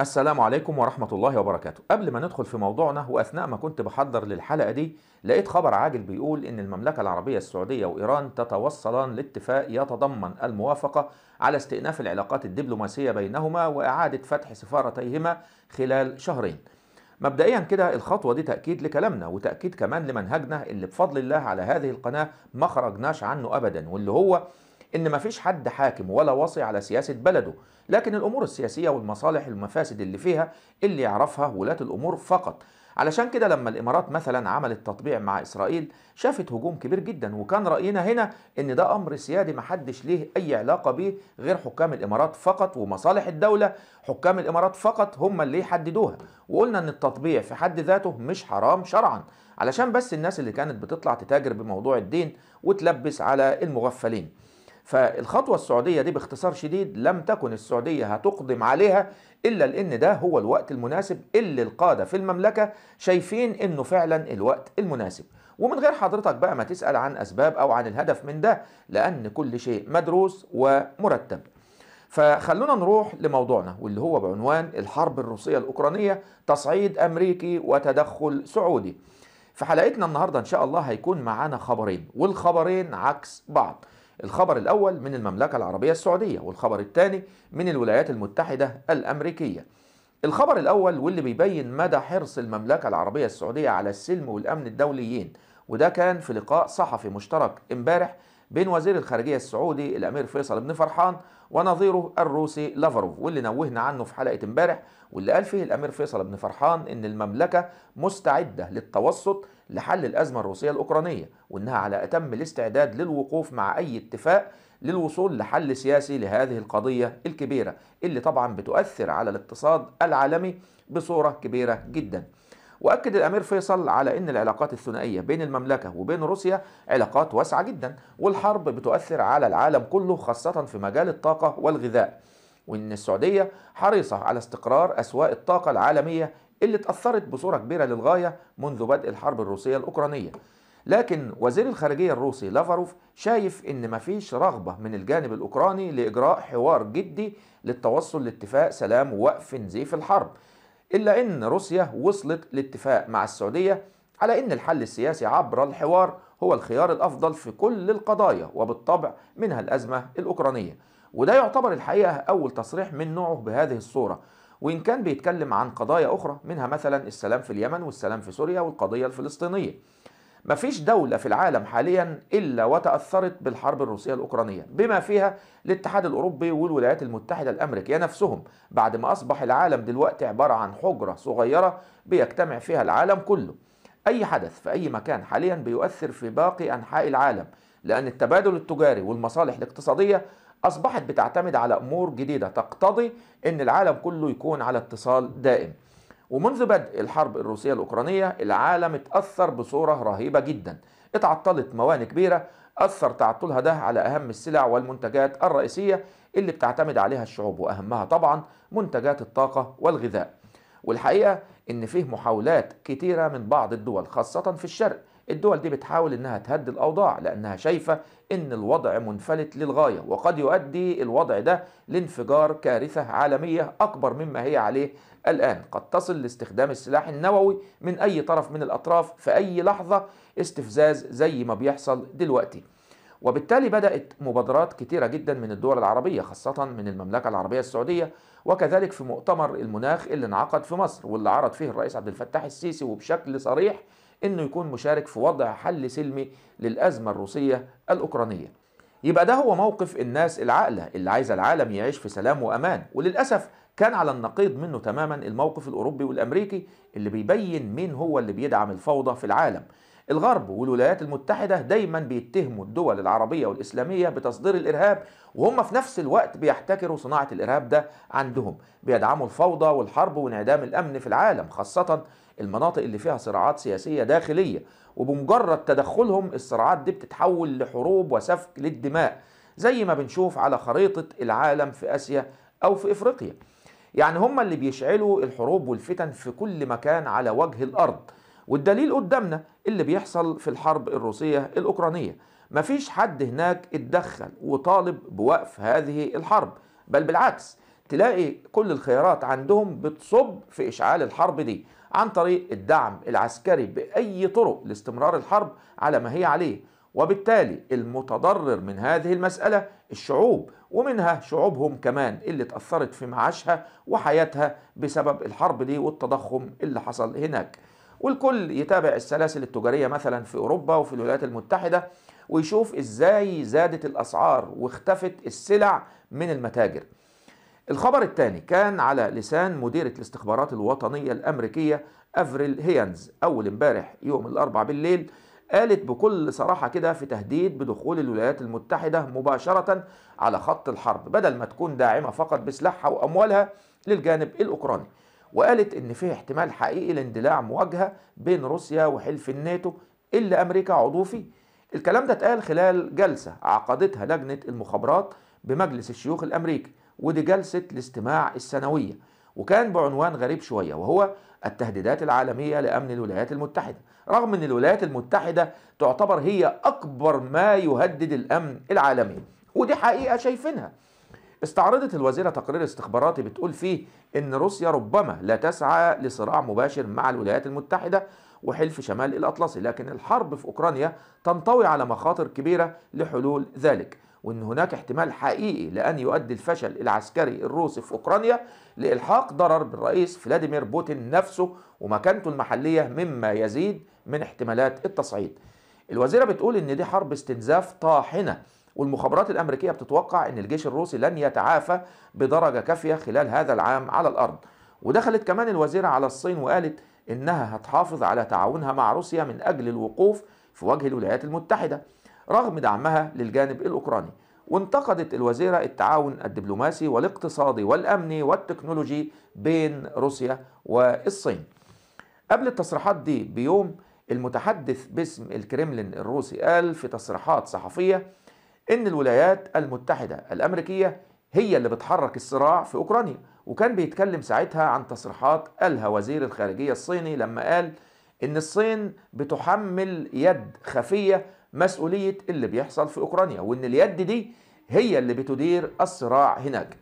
السلام عليكم ورحمة الله وبركاته قبل ما ندخل في موضوعنا وأثناء ما كنت بحضر للحلقة دي لقيت خبر عاجل بيقول إن المملكة العربية السعودية وإيران تتوصلان لاتفاق يتضمن الموافقة على استئناف العلاقات الدبلوماسية بينهما وإعادة فتح سفارتيهما خلال شهرين مبدئيا كده الخطوة دي تأكيد لكلامنا وتأكيد كمان لمنهجنا اللي بفضل الله على هذه القناة ما خرجناش عنه أبدا واللي هو ان مفيش حد حاكم ولا واصي على سياسه بلده لكن الامور السياسيه والمصالح المفاسد اللي فيها اللي يعرفها ولاه الامور فقط علشان كده لما الامارات مثلا عملت تطبيع مع اسرائيل شافت هجوم كبير جدا وكان راينا هنا ان ده امر سيادي محدش ليه اي علاقه بيه غير حكام الامارات فقط ومصالح الدوله حكام الامارات فقط هم اللي يحددوها وقلنا ان التطبيع في حد ذاته مش حرام شرعا علشان بس الناس اللي كانت بتطلع تتاجر بموضوع الدين وتلبس على المغفلين فالخطوة السعودية دي باختصار شديد لم تكن السعودية هتقدم عليها إلا لأن ده هو الوقت المناسب اللي القادة في المملكة شايفين إنه فعلا الوقت المناسب ومن غير حضرتك بقى ما تسأل عن أسباب أو عن الهدف من ده لأن كل شيء مدروس ومرتب فخلونا نروح لموضوعنا واللي هو بعنوان الحرب الروسية الأوكرانية تصعيد أمريكي وتدخل سعودي في حلقتنا النهاردة إن شاء الله هيكون معانا خبرين والخبرين عكس بعض الخبر الأول من المملكة العربية السعودية والخبر الثاني من الولايات المتحدة الأمريكية الخبر الأول واللي بيبين مدى حرص المملكة العربية السعودية على السلم والأمن الدوليين وده كان في لقاء صحفي مشترك امبارح بين وزير الخارجية السعودي الأمير فيصل بن فرحان ونظيره الروسي لافروف واللي نوهنا عنه في حلقة امبارح واللي قال فيه الأمير فيصل بن فرحان إن المملكة مستعدة للتوسط لحل الأزمة الروسية الأوكرانية وأنها على أتم الاستعداد للوقوف مع أي اتفاق للوصول لحل سياسي لهذه القضية الكبيرة اللي طبعا بتؤثر على الاقتصاد العالمي بصورة كبيرة جدا وأكد الأمير فيصل على أن العلاقات الثنائية بين المملكة وبين روسيا علاقات واسعة جدا والحرب بتؤثر على العالم كله خاصة في مجال الطاقة والغذاء وأن السعودية حريصة على استقرار أسواق الطاقة العالمية اللي اتأثرت بصورة كبيرة للغاية منذ بدء الحرب الروسية الأوكرانية لكن وزير الخارجية الروسي لافاروف شايف إن مفيش رغبة من الجانب الأوكراني لإجراء حوار جدي للتوصل لاتفاق سلام ووقف نزيف الحرب إلا إن روسيا وصلت لاتفاق مع السعودية على إن الحل السياسي عبر الحوار هو الخيار الأفضل في كل القضايا وبالطبع منها الأزمة الأوكرانية وده يعتبر الحقيقة أول تصريح من نوعه بهذه الصورة وإن كان بيتكلم عن قضايا أخرى منها مثلا السلام في اليمن والسلام في سوريا والقضية الفلسطينية مفيش دولة في العالم حاليا إلا وتأثرت بالحرب الروسية الأوكرانية بما فيها الاتحاد الأوروبي والولايات المتحدة الأمريكية نفسهم بعد ما أصبح العالم دلوقتي عبارة عن حجرة صغيرة بيجتمع فيها العالم كله أي حدث في أي مكان حاليا بيؤثر في باقي أنحاء العالم لأن التبادل التجاري والمصالح الاقتصادية أصبحت بتعتمد على أمور جديدة تقتضي أن العالم كله يكون على اتصال دائم ومنذ بدء الحرب الروسية الأوكرانية العالم اتأثر بصورة رهيبة جدا اتعطلت موانئ كبيرة أثر تعطلها ده على أهم السلع والمنتجات الرئيسية اللي بتعتمد عليها الشعوب وأهمها طبعا منتجات الطاقة والغذاء والحقيقة إن فيه محاولات كتيرة من بعض الدول خاصة في الشرق الدول دي بتحاول انها تهدي الاوضاع لانها شايفه ان الوضع منفلت للغايه وقد يؤدي الوضع ده لانفجار كارثه عالميه اكبر مما هي عليه الان قد تصل لاستخدام السلاح النووي من اي طرف من الاطراف في اي لحظه استفزاز زي ما بيحصل دلوقتي وبالتالي بدأت مبادرات كتيرة جدا من الدول العربية خاصة من المملكة العربية السعودية وكذلك في مؤتمر المناخ اللي انعقد في مصر واللي عرض فيه الرئيس عبد الفتاح السيسي وبشكل صريح انه يكون مشارك في وضع حل سلمي للازمه الروسيه الاوكرانيه. يبقى ده هو موقف الناس العاقله اللي عايزه العالم يعيش في سلام وامان وللاسف كان على النقيض منه تماما الموقف الاوروبي والامريكي اللي بيبين مين هو اللي بيدعم الفوضى في العالم. الغرب والولايات المتحدة دايما بيتهموا الدول العربية والإسلامية بتصدير الإرهاب وهم في نفس الوقت بيحتكروا صناعة الإرهاب ده عندهم بيدعموا الفوضى والحرب وانعدام الأمن في العالم خاصة المناطق اللي فيها صراعات سياسيه داخليه وبمجرد تدخلهم الصراعات دي بتتحول لحروب وسفك للدماء زي ما بنشوف على خريطه العالم في اسيا او في افريقيا يعني هم اللي بيشعلوا الحروب والفتن في كل مكان على وجه الارض والدليل قدامنا اللي بيحصل في الحرب الروسيه الاوكرانيه مفيش حد هناك اتدخل وطالب بوقف هذه الحرب بل بالعكس تلاقي كل الخيارات عندهم بتصب في إشعال الحرب دي عن طريق الدعم العسكري بأي طرق لاستمرار الحرب على ما هي عليه وبالتالي المتضرر من هذه المسألة الشعوب ومنها شعوبهم كمان اللي تأثرت في معاشها وحياتها بسبب الحرب دي والتضخم اللي حصل هناك والكل يتابع السلاسل التجارية مثلا في أوروبا وفي الولايات المتحدة ويشوف إزاي زادت الأسعار واختفت السلع من المتاجر الخبر الثاني كان على لسان مديرة الاستخبارات الوطنية الأمريكية أفريل هيانز أول امبارح يوم الأربعاء بالليل قالت بكل صراحة كده في تهديد بدخول الولايات المتحدة مباشرة على خط الحرب بدل ما تكون داعمة فقط بسلاحها وأموالها للجانب الأوكراني وقالت إن فيه احتمال حقيقي لاندلاع مواجهة بين روسيا وحلف الناتو اللي أمريكا عضو فيه الكلام ده اتقال خلال جلسة عقدتها لجنة المخابرات بمجلس الشيوخ الأمريكي ودي جلسة الاستماع السنوية وكان بعنوان غريب شوية وهو التهديدات العالمية لأمن الولايات المتحدة رغم أن الولايات المتحدة تعتبر هي أكبر ما يهدد الأمن العالمي ودي حقيقة شايفينها استعرضت الوزيرة تقرير استخباراتي بتقول فيه أن روسيا ربما لا تسعى لصراع مباشر مع الولايات المتحدة وحلف شمال الأطلسي لكن الحرب في أوكرانيا تنطوي على مخاطر كبيرة لحلول ذلك وان هناك احتمال حقيقي لان يؤدي الفشل العسكري الروسي في اوكرانيا لالحاق ضرر بالرئيس فلاديمير بوتين نفسه ومكانته المحليه مما يزيد من احتمالات التصعيد. الوزيره بتقول ان دي حرب استنزاف طاحنه والمخابرات الامريكيه بتتوقع ان الجيش الروسي لن يتعافى بدرجه كافيه خلال هذا العام على الارض. ودخلت كمان الوزيره على الصين وقالت انها هتحافظ على تعاونها مع روسيا من اجل الوقوف في وجه الولايات المتحده. رغم دعمها للجانب الأوكراني وانتقدت الوزيرة التعاون الدبلوماسي والاقتصادي والأمني والتكنولوجي بين روسيا والصين قبل التصريحات دي بيوم المتحدث باسم الكريملين الروسي قال في تصريحات صحفية إن الولايات المتحدة الأمريكية هي اللي بتحرك الصراع في أوكرانيا وكان بيتكلم ساعتها عن تصريحات قالها وزير الخارجية الصيني لما قال إن الصين بتحمل يد خفية مسؤوليه اللي بيحصل في اوكرانيا وان اليد دي هي اللي بتدير الصراع هناك.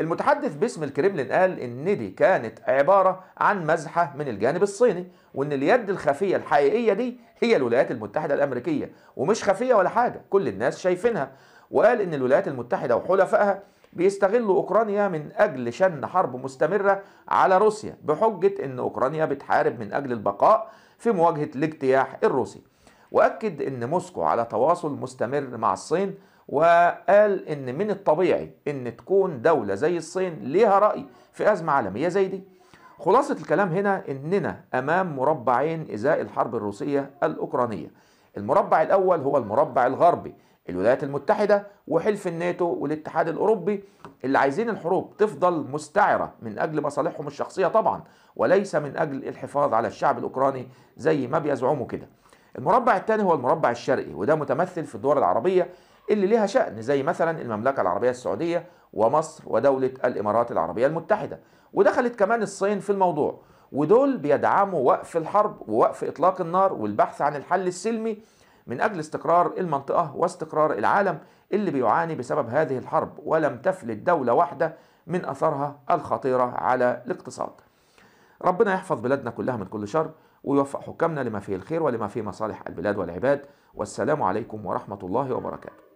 المتحدث باسم الكريملين قال ان دي كانت عباره عن مزحه من الجانب الصيني وان اليد الخفيه الحقيقيه دي هي الولايات المتحده الامريكيه ومش خفيه ولا حاجه كل الناس شايفينها وقال ان الولايات المتحده وحلفائها بيستغلوا اوكرانيا من اجل شن حرب مستمره على روسيا بحجه ان اوكرانيا بتحارب من اجل البقاء في مواجهه الاجتياح الروسي وأكد أن موسكو على تواصل مستمر مع الصين وقال أن من الطبيعي أن تكون دولة زي الصين ليها رأي في أزمة عالمية زي دي خلاصة الكلام هنا أننا أمام مربعين إزاء الحرب الروسية الأوكرانية المربع الأول هو المربع الغربي الولايات المتحدة وحلف الناتو والاتحاد الأوروبي اللي عايزين الحروب تفضل مستعرة من أجل مصالحهم الشخصية طبعا وليس من أجل الحفاظ على الشعب الأوكراني زي ما بيزعموا كده المربع الثاني هو المربع الشرقي وده متمثل في الدول العربية اللي ليها شأن زي مثلا المملكة العربية السعودية ومصر ودولة الإمارات العربية المتحدة ودخلت كمان الصين في الموضوع ودول بيدعموا وقف الحرب ووقف إطلاق النار والبحث عن الحل السلمي من أجل استقرار المنطقة واستقرار العالم اللي بيعاني بسبب هذه الحرب ولم تفلت دولة واحدة من أثرها الخطيرة على الاقتصاد ربنا يحفظ بلادنا كلها من كل شر ويوفق حكامنا لما فيه الخير ولما فيه مصالح البلاد والعباد والسلام عليكم ورحمة الله وبركاته